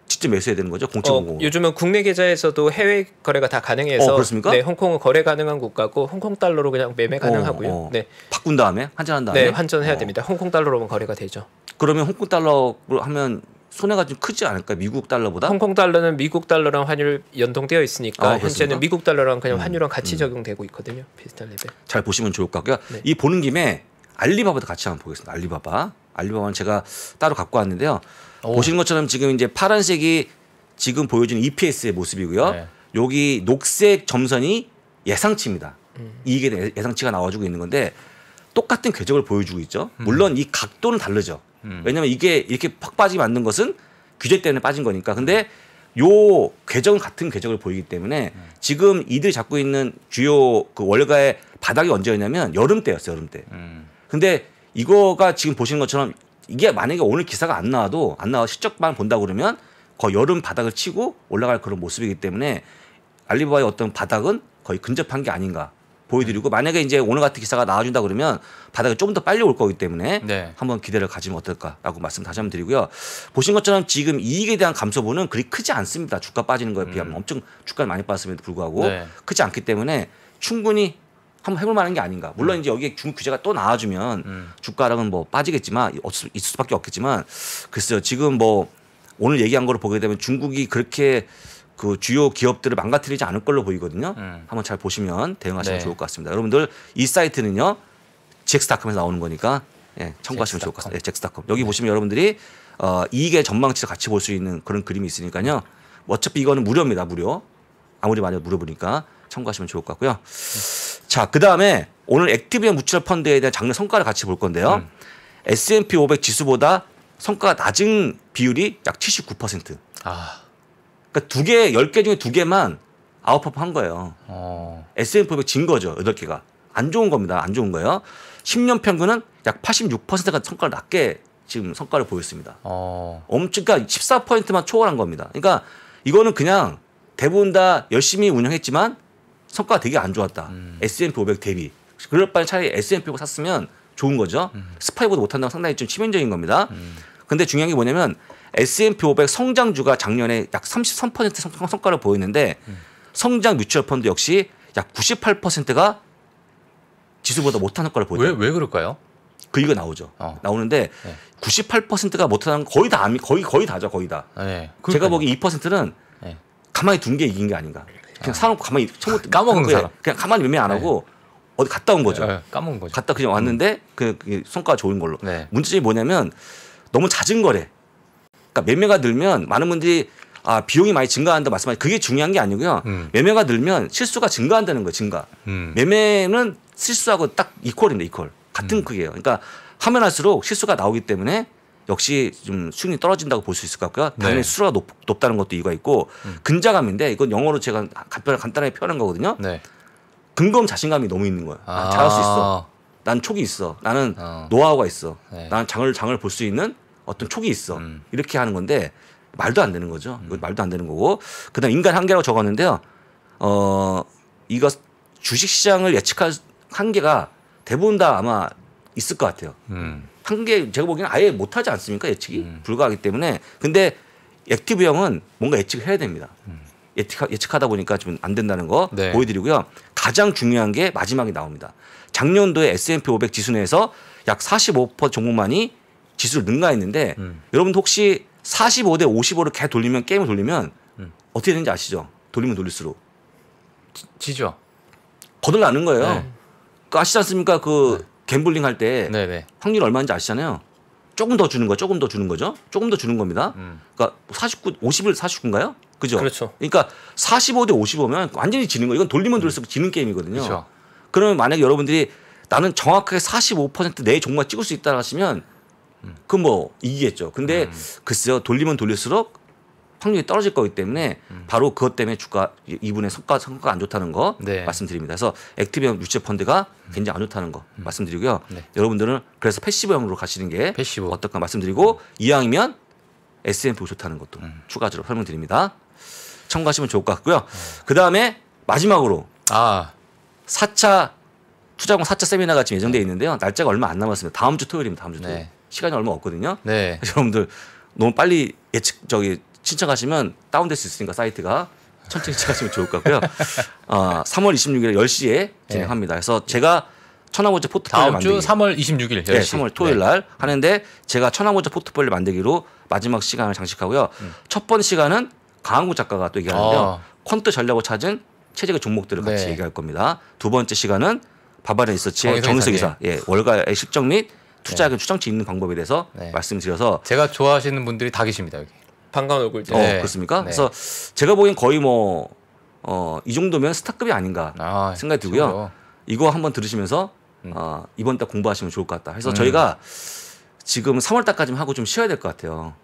직접 매수해야 되는 거죠. 공채공고. 어, 요즘은 국내 계좌에서도 해외 거래가 다 가능해서 어, 그렇습니까? 네, 홍콩은 거래 가능한 국가고 홍콩 달러로 그냥 매매 어, 가능하고요. 어, 네. 바꾼 다음에 환전한 다음에 네, 환전해야 어. 됩니다. 홍콩 달러로만 거래가 되죠. 그러면 홍콩 달러로 하면 손해가 좀 크지 않을까 미국 달러보다? 홍콩 달러는 미국 달러랑 환율 연동되어 있으니까 아, 현재는 미국 달러랑 그냥 음, 환율랑 같이 음. 적용되고 있거든요. 비슷한 레벨. 잘 보시면 좋을 것 같고요. 네. 이 보는 김에 알리바바도 같이 한번 보겠습니다. 알리바바. 알리바바는 제가 따로 갖고 왔는데요. 오. 보시는 것처럼 지금 이제 파란색이 지금 보여지는 EPS의 모습이고요. 네. 여기 녹색 점선이 예상치입니다. 음. 이익에 대한 예, 예상치가 나와주고 있는 건데 똑같은 궤적을 보여주고 있죠. 음. 물론 이 각도는 다르죠. 음. 왜냐면 이게 이렇게 팍 빠지게 만든 것은 규제 때문에 빠진 거니까. 근데 요 궤적은 같은 궤적을 보이기 때문에 음. 지금 이들이 잡고 있는 주요 그 월가의 바닥이 언제였냐면 여름 때였어요. 여름 때. 음. 근데 이거가 지금 보시는 것처럼 이게 만약에 오늘 기사가 안 나와도 안 나와 실적만 본다 그러면 거의 여름 바닥을 치고 올라갈 그런 모습이기 때문에 알리바바의 어떤 바닥은 거의 근접한 게 아닌가. 보여드리고 만약에 이제 오늘 같은 기사가 나와준다 그러면 바닥에 조금 더 빨리 올 거기 때문에 네. 한번 기대를 가지면 어떨까라고 말씀 다시 한번 드리고요. 보신 것처럼 지금 이익에 대한 감소분은 그리 크지 않습니다. 주가 빠지는 거에 비하면 음. 엄청 주가 를 많이 빠졌음에도 불구하고 네. 크지 않기 때문에 충분히 한번 해볼 만한 게 아닌가. 물론 음. 이제 여기에 중국 규제가 또 나와주면 음. 주가랑은뭐 빠지겠지만 있을 수밖에 없겠지만 글쎄요. 지금 뭐 오늘 얘기한 거를 보게 되면 중국이 그렇게 그 주요 기업들을 망가뜨리지 않을 걸로 보이거든요. 음. 한번 잘 보시면 대응하시면 네. 좋을 것 같습니다. 여러분들 이 사이트는요. 잭스닷컴에서 나오는 거니까 예, 참고하시면 좋을 것 같습니다. 예, 잭스닷컴. 여기 네. 보시면 여러분들이 어, 이익의 전망치를 같이 볼 수 있는 그런 그림이 있으니까요. 어차피 이거는 무료입니다. 무료. 아무리 많이 물어보니까 참고하시면 좋을 것 같고요. 네. 자, 그다음에 오늘 액티비언 무출 펀드에 대한 장르 성과를 같이 볼 건데요. 음. S&P 500 지수보다 성과가 낮은 비율이 약 79%. 아. 그러니까 두 개, 열 개 중에 두 개만 아웃퍼프 한 거예요. 어. S&P 500 진 거죠. 여덟 개가. 안 좋은 겁니다. 안 좋은 거예요. 10년 평균은 약 86%가 성과를 낮게 지금 성과를 보였습니다. 어. 엄청, 그러니까 14%만 초월한 겁니다. 그러니까 이거는 그냥 대부분 다 열심히 운영했지만 성과가 되게 안 좋았다. 음. S&P 500 대비. 그럴 바에 차라리 S&P 500 샀으면 좋은 거죠. 음. 스파이보도 못한다면 상당히 좀 치명적인 겁니다. 음. 근데 중요한 게 뭐냐면 S&P 500 성장주가 작년에 약 33% 성과를 보였는데 음. 성장 뮤추얼 펀드 역시 약 98%가 지수보다 못한는과를 보여요. 왜, 왜 그럴까요? 그 이거 나오죠. 어. 나오는데 네. 예. 98%가 못한 거의 다 거의 거의 다죠, 거의 다. 네, 제가 보기 2%는 네. 가만히 둔 게 이긴 게 아닌가. 그냥 아. 사놓고 가만히 처음부 아, 까먹은 거예 그냥 가만히 몇 명 안 하고 예. 어디 갔다 온 거죠. 까먹은 거죠. 갔다 그냥 왔는데 음. 그, 성과 좋은 걸로. 네. 문제점이 뭐냐면 너무 잦은 거래. 그러니까 매매가 늘면 많은 분들이 아 비용이 많이 증가한다 말씀하신 그게 중요한 게 아니고요. 음. 매매가 늘면 실수가 증가한다는 거예요. 증가. 음. 매매는 실수하고 딱이퀄인데 이퀄 같은 음. 크기예요. 그러니까 하면 할수록 실수가 나오기 때문에 역시 좀 수익이 떨어진다고 볼 수 있을 것 같고요. 당연히 네. 수로가 높, 다는 것도 이유가 있고 음. 근자감인데 이건 영어로 제가 간단하게 표현한 거거든요. 네. 근검 자신감이 너무 있는 거예요. 아. 잘할 수 있어. 난 촉이 있어. 나는 어. 노하우가 있어. 네. 나는 장을 장을 볼 수 있는 어떤 촉이 있어. 음. 이렇게 하는 건데 말도 안 되는 거죠. 음. 말도 안 되는 거고. 그다음 인간 한계라고 적었는데요. 어 이거 주식 시장을 예측할 한계가 대부분 다 아마 있을 것 같아요. 음. 한계 제가 보기에는 아예 못 하지 않습니까 예측이 음. 불가하기 때문에. 근데 액티브형은 뭔가 예측을 해야 됩니다. 음. 예측하, 예측하다 보니까 좀안 된다는 거 네. 보여드리고요. 가장 중요한 게 마지막에 나옵니다. 작년도에 S&P 500 지수 내에서 약 45% 종목만이 지수를 능가했는데 음. 여러분 혹시 45대 55를 개 돌리면 게임을 돌리면 음. 어떻게 되는지 아시죠? 돌리면 돌릴수록 지, 죠 거들나는 거예요. 네. 그 아시지 않습니까? 그 네. 갬블링 할때 네, 네. 확률 얼마인지 아시잖아요. 조금 더 주는 거, 조금 더 주는 거죠. 조금 더 주는 겁니다. 음. 그러니까 49, 50을 49인가요? 그죠? 그렇죠. 그러니까 45대 55면 완전히 지는 거. 이건 돌리면 돌릴수록 음. 지는 게임이거든요. 그렇죠. 그러면 만약에 여러분들이 나는 정확하게 45%내 종목만 찍을 수 있다 하시면 그럼 뭐 이기겠죠. 근데 음. 글쎄요 돌리면 돌릴수록 확률이 떨어질 거기 때문에 음. 바로 그것 때문에 주가 이분의 성과 성과가 안 좋다는 거 네. 말씀드립니다. 그래서 액티브형유채 펀드가 음. 굉장히 안 좋다는 거 음. 말씀드리고요. 네. 여러분들은 그래서 패시브형으로 가시는 게 패시브. 어떨까 말씀드리고 음. 이왕이면 S&P 좋다는 것도 음. 추가적으로 설명드립니다. 참고하시면 좋을 것 같고요. 네. 그 다음에 마지막으로 아. 사차 투자공 사차 세미나가 지금 예정돼 있는데요. 날짜가 얼마 안 남았습니다. 다음 주 토요일입니다. 다음 주 토요일. 네. 시간이 얼마 없거든요. 네. 여러분들 너무 빨리 예측 저기 신청하시면 다운될 수 있으니까 사이트가 천천히 찾으시면 좋을 것 같고요. 어, 3월 26일 10시에 진행합니다. 그래서 제가 천하모자 포트폴리오 다음 주 3월 26일 10시. 네, 3월 토요일 네. 날 네. 하는데 제가 천하모자 포트폴리오 만들기로 마지막 시간을 장식하고요. 음. 첫번 시간은 강한구 작가가 또 얘기하는데요. 어. 아. 퀀트 전략을 찾은 체제의 종목들을 같이 네. 얘기할 겁니다. 두 번째 시간은 바바리 리서치의 정의석 이사 예, 월가의 실적 및 투자금 그 추정 치있는 방법에 대해서 네. 말씀드려서 제가 좋아하시는 분들이 다 계십니다 여기. 반가운 얼굴들. 어, 네. 그렇습니까? 네. 그래서 제가 보기엔 거의 뭐 어, 이 정도면 스타급이 아닌가 아, 생각이 들고요. 그렇죠. 이거 한번 들으시면서 음. 어, 이번 달 공부하시면 좋을 것 같다. 그래서 음. 저희가 지금 3월 달까지만 하고 좀 쉬어야 될 것 같아요.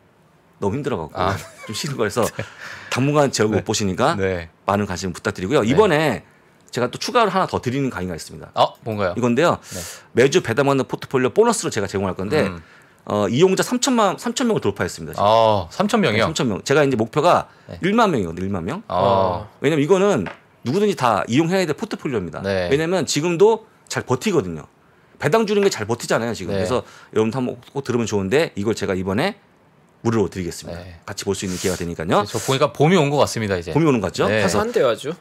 너무 힘들어갖고 아. 좀 쉬는 거라서 당분간 제가 네. 못 보시니까 네. 많은 관심 부탁드리고요. 이번에 네. 제가 또 추가로 하나 더 드리는 강의가 있습니다. 어, 뭔가요? 이건데요. 네. 매주 배당받는 포트폴리오 보너스로 제가 제공할 건데 음. 어, 이용자 3천만 3천 명을 돌파했습니다. 지금. 3천 아, 명이요? 네, 3천 명. 제가 이제 목표가 네. 1만 명이거든요. 1만 명. 아. 어, 왜냐면 이거는 누구든지 다 이용해야 될 포트폴리오입니다. 네. 왜냐면 지금도 잘 버티거든요. 배당 주는 게 잘 버티잖아요, 지금. 네. 그래서 여러분도 한번 꼭 들으면 좋은데 이걸 제가 이번에 무료로 드리겠습니다. 네. 같이 볼 수 있는 기회가 되니까요. 네, 저 보니까 봄이 온 것 같습니다, 이제. 봄이 오는 것 같죠? 자세한데요, 아주.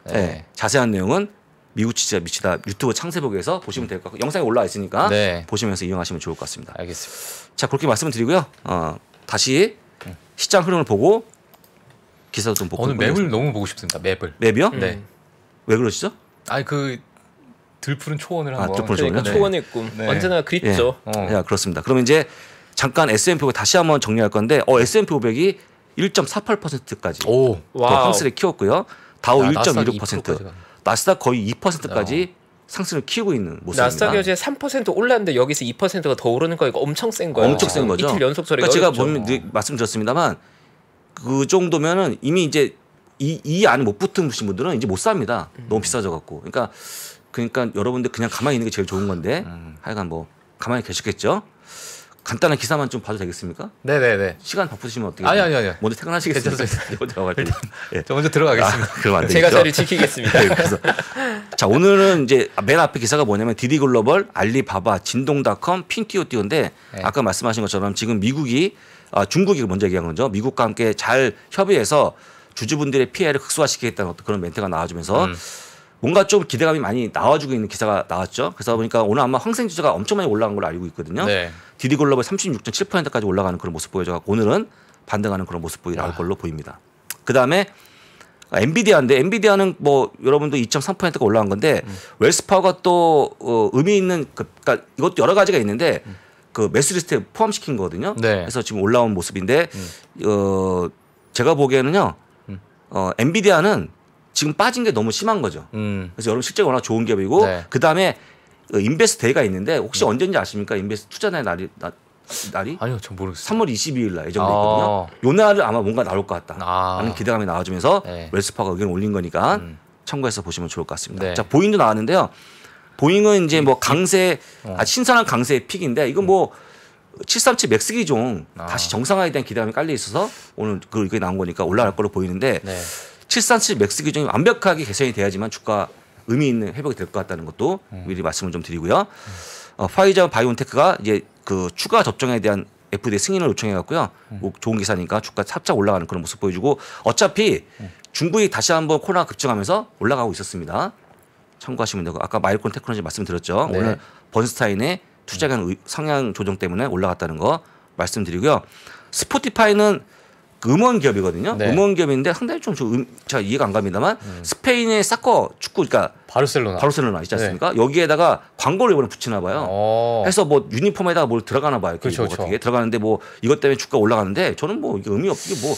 자세한 내용은 미국 진자 미치다 유튜브 창세복에서 보시면 될 것 같고 영상이 올라와 있으니까 네. 보시면서 이용하시면 좋을 것 같습니다. 알겠습니다. 자 그렇게 말씀을 드리고요. 어, 다시 시장 흐름을 보고 기사도 좀 보고. 오늘 맵을 너무 보고 싶습니다. 맵을. 맵이요? 네. 음. 네. 왜 그러시죠? 아니 그 들푸른 초원을 아, 한번. 아, 들푸른 초원이요? 그러니까 네. 초원의 꿈. 네. 언제나 그립죠. 예. 어. 예, 그렇습니다. 그러면 이제 잠깐 S&P 500 다시 한번 정리할 건데 어 S&P 500이 1.48%까지 더 항스를 키웠고요. 다우 1.26% 나스닥 거의 2%까지 어. 상승을 키우고 있는 모습입니다. 나스닥이 어제 3% 올랐는데 여기서 2%가 더 오르는 거 이거 엄청 센 거예요. 엄청 센 거죠. 이틀 연속 저리가 그러니까 제가 보면 말씀드렸습니다만 그 정도면은 이미 이제 이, 이 안에 못 붙으신 분들은 이제 못 삽니다. 음. 너무 비싸져 갖고. 그러니까 그러니까 여러분들 그냥 가만히 있는 게 제일 좋은 건데 음. 하여간 뭐 가만히 계시겠죠. 간단한 기사만 좀 봐도 되겠습니까? 네네네. 시간 바쁘시면 어떻게? 아니 아니 아니. 먼저 퇴근하시겠습니까? 일단, 네. 저 먼저 들어가겠습니다. 아, 그럼 안 되죠. 제가 자리 지키겠습니다. 네, 그래서 자 오늘은 이제 맨 앞에 기사가 뭐냐면 디디글로벌, 알리바바, 진동닷컴, 핑키오띠오인데 네. 아까 말씀하신 것처럼 지금 미국이 아, 중국이 먼저 얘기한 거죠. 미국과 함께 잘 협의해서 주주분들의 피해를 극소화시키겠다는 그런 멘트가 나와주면서. 음. 뭔가 좀 기대감이 많이 나와주고 있는 기사가 나왔죠. 그래서 보니까 오늘 아마 황생 주자가 엄청 많이 올라간 걸로 알고 있거든요. 네. 디디글로벌 36.7%까지 올라가는 그런 모습 보여줘 갖고 오늘은 반등하는 그런 모습 보이 나올 아. 걸로 보입니다. 그 다음에 엔비디아인데 엔비디아는 뭐 여러분도 2.3%가 올라간 건데 음. 웰스파워가 또 어, 의미 있는 그, 그러니까 이것도 여러 가지가 있는데 음. 그 매스리스트에 포함시킨 거거든요. 네. 그래서 지금 올라온 모습인데 음. 어, 제가 보기에는요. 음. 어, 엔비디아는 지금 빠진 게 너무 심한 거죠. 음. 그래서 여러분 실제 워낙 좋은 기업이고 네. 그다음에 어, 인베스트 데이가 있는데 혹시 음. 언제인지 아십니까? 인베스트 투자의 날이 나, 날이 아니요, 전 모르겠어요. 3월 22일 날 예정돼 있거든요. 아. 요 날을 아마 뭔가 나올 것 같다. 아. 라는 기대감이 나와주면서 네. 웰스파가 의견 올린 거니까 음. 참고해서 보시면 좋을 것 같습니다. 네. 자, 보잉도 나왔는데요. 보잉은 이제 뭐 강세 어. 아, 신선한 강세의 픽인데 이건 뭐737 맥스 기종 아. 다시 정상화에 대한 기대감이 깔려 있어서 오늘 그게 나온 거니까 올라갈 걸로 음. 보이는데 네. 737 맥스 기정이 완벽하게 개선이 돼야지만 주가 의미 있는 회복이 될 것 같다는 것도 음. 미리 말씀을 좀 드리고요. 어, 파이자 바이온테크가 이제 그 추가 접종에 대한 FDA 승인을 요청해 갖고요. 뭐 음. 좋은 기사니까 주가 살짝 올라가는 그런 모습 보여주고 어차피 음. 중국이 다시 한번 코로나 급증하면서 올라가고 있었습니다. 참고하시면 되고 아까 마일콘 테크놀로지 말씀드렸죠. 네. 오늘 번스타인의 투자한 성향 조정 때문에 올라갔다는 거 말씀드리고요. 스포티파이는 음원기업이거든요. 네. 음원기업인데 상당히 좀, 좀 음, 제가 이해가 안 갑니다만 음. 스페인의 사커 축구 그러니까 바르셀로나 바르셀로나 있지 네. 않습니까? 네. 여기에다가 광고를 이번에 붙이나 봐요. 어. 해서 뭐 유니폼에다가 뭘 들어가나 봐요. 그렇죠, 뭐 그렇죠. 어떻게 들어가는데 뭐 이것 때문에 주가 올라가는데 저는 뭐 이게 의미 없게 뭐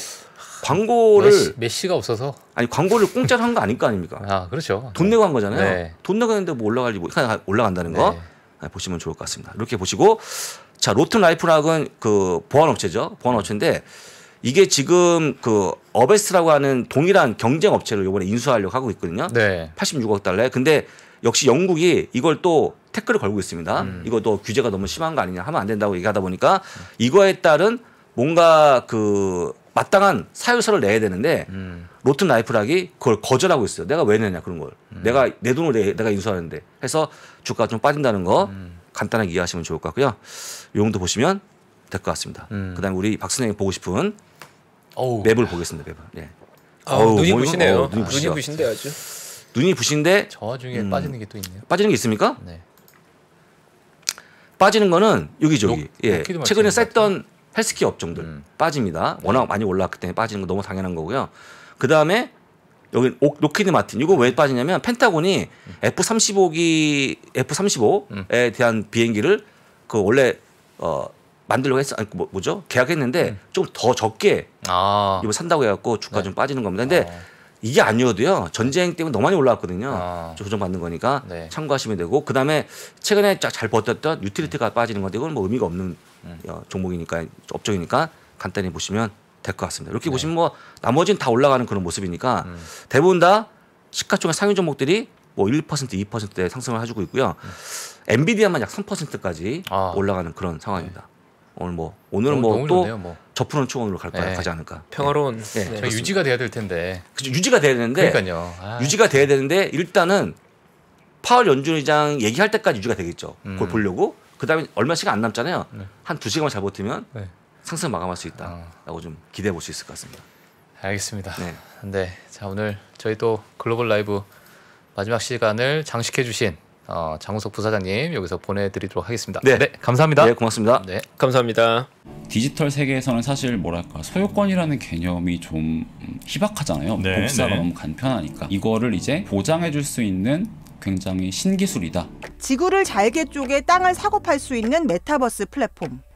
광고를 메시, 가 없어서 아니 광고를 공짜로 한 거 아닐 까 아닙니까? 아 그렇죠. 돈 내고 한 거잖아요. 네. 돈 내고는데 뭐 올라갈지 뭐 올라간다는 거 네. 아, 보시면 좋을 것 같습니다. 이렇게 보시고 자 로튼 라이프락은 그 보안업체죠. 보안업체인데. 이게 지금 그 어베스라고 하는 동일한 경쟁 업체를 이번에 인수하려고 하고 있거든요. 네. 86억 달러에. 근데 역시 영국이 이걸 또 태클을 걸고 있습니다. 음. 이거 또 규제가 너무 심한 거 아니냐 하면 안 된다고 얘기하다 보니까 이거에 따른 뭔가 그 마땅한 사유서를 내야 되는데 음. 로튼 라이프락이 그걸 거절하고 있어요. 내가 왜 내냐 그런 걸. 음. 내가 내 돈으로 내, 가 인수하는데 해서 주가가 좀 빠진다는 거 음. 간단하게 이해하시면 좋을 것 같고요. 요 정도 보시면 될 것 같습니다. 음. 그다음에 우리 박선생님 보고 싶은 어우. 맵을 보겠습니다. 맵을. 네. 아, 어우, 눈이 뭐 부시네요. 어, 눈이 부시죠. 눈이 부신데 아주. 눈이 부신데 저중에 음. 빠지는 게 또 있네요. 빠지는 게 있습니까? 네. 빠지는 거는 여기 저기 예. 최근에 마던 헬스키 업종들 음. 빠집니다. 네. 워낙 많이 올라왔기 때문에 빠지는 거 너무 당연한 거고요. 그 다음에 여기 옥- 록드 마틴 이거 왜 빠지냐면 펜타곤이 F35기 음. F35에 음. 대한 비행기를 그 원래 어 만들려고 했어. 아니, 뭐, 죠 계약했는데 음. 조더 적게 아. 이거 산다고 해갖고 주가 네. 좀 빠지는 겁니다. 근데 어. 이게 아니어도요 전쟁 때문에 너무 많이 올라왔거든요. 아. 조정받는 거니까 네. 참고하시면 되고 그 다음에 최근에 잘 버텼던 유틸리티가 음. 빠지는 건데 이건 뭐 의미가 없는 음. 어, 종목이니까 업종이니까 간단히 보시면 될 것 같습니다. 이렇게 네. 보시면 뭐 나머지는 다 올라가는 그런 모습이니까 음. 대부분 다 시가총액 상위 종목들이 뭐 1%, 2%대 상승을 해주고 있고요. 음. 엔비디아만 약 3%까지 아. 올라가는 그런 상황입니다. 네. 오늘 뭐 오늘은 뭐또 뭐. 저푸른 초원으로 갈 네. 가지 않을까. 평화로운 네. 네. 네 유지가 돼야 될 텐데. 그쵸, 그렇죠. 유지가 돼야 되는데. 그러니까요. 아. 유지가 돼야 되는데 일단은 파월 연준의장 얘기할 때까지 유지가 되겠죠. 음. 그걸 보려고 그다음에 얼마 시간 안 남잖아요. 네. 한두 시간만 잘 버티면 네. 상승 마감할 수 있다라고 어. 아. 좀 기대해 볼 수 있을 것 같습니다. 알겠습니다. 네. 네. 자 오늘 저희 또 글로벌 라이브 마지막 시간을 장식해 주신 어, 장우석 부사장님 여기서 보내드리도록 하겠습니다. 네, 네 감사합니다. 네, 고맙습니다. 네, 감사합니다. 디지털 세계에서는 사실 뭐랄까 소유권이라는 개념이 좀 희박하잖아요. 네, 복사가 네. 너무 간편하니까 이거를 이제 보장해줄 수 있는 굉장히 신기술이다. 지구를 잘게 쪼개 땅을 사고 팔 수 있는 메타버스 플랫폼.